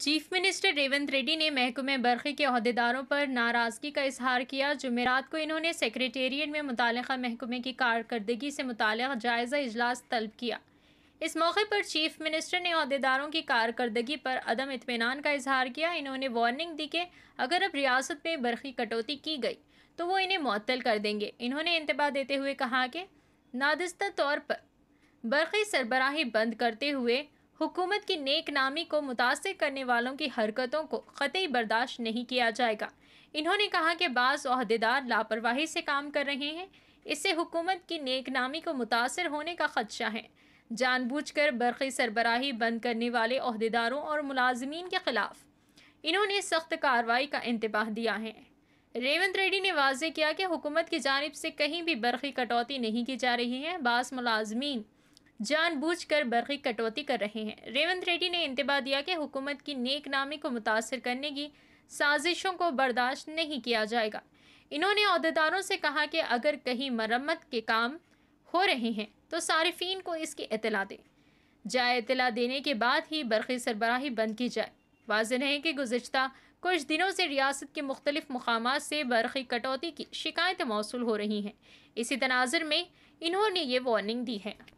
chief minister Revanth Reddy ने महकमे बरखी के अहदेदारों पर नाराज़गी का इजहार किया जुमेरात को इन्होंने सेक्रेटेरिएट में मुतल महकमे की कारकर्दगी से मुतल जायज़ा इजलास तलब किया इस मौके पर चीफ मिनिस्टर ने अहदेदारों की कारकर्दगी पर अदम इतमान का इजहार किया इन्होंने वार्निंग दी कि अगर अब रियासत में बरखी कटौती की गई तो वो इन्हें मअतल कर देंगे इन्होंने इंतबाह देते हुए कहा कि नादस्ता तौर पर बरखी सरबराही बंद करते हुए हुकूमत की नेक नामी को मुतासर करने वालों की हरकतों को क़तई बर्दाश्त नहीं किया जाएगा इन्होंने कहा कि बाज़ अहदेदार लापरवाही से काम कर रहे हैं इससे हुकूमत की नेक नामी को मुतासर होने का खदशा है जानबूझकर बरक़ी सरबराही बंद करने वाले अहदेदारों और मुलाजमीन के ख़िलाफ़ इन्होंने सख्त कार्रवाई का इंतबाह दिया है रेवंत रेड्डी ने वाजे किया कि हुकूमत की जानब से कहीं भी बरक़ी कटौती नहीं की जा रही है बास मुलाजमीन जानबूझकर बरकी कटौती कर रहे हैं रेवंत रेड्डी ने इंतबाह दिया कि हुकूमत की नेक नामी को मुतासर करने की साजिशों को बर्दाश्त नहीं किया जाएगा इन्होंने अहदेदारों से कहा कि अगर कहीं मरम्मत के काम हो रहे हैं तो सार्फिन को इसकी इतला दें जाए इतला देने के बाद ही बरखी सरबराही बंद की जाए वाज है कि गुज्त कुछ दिनों से रियासत के मुख्तलिफ मकाम से बरक़ी कटौती की शिकायतें मौसू हो रही हैं इसी तनाजर में इन्होंने ये वार्निंग दी है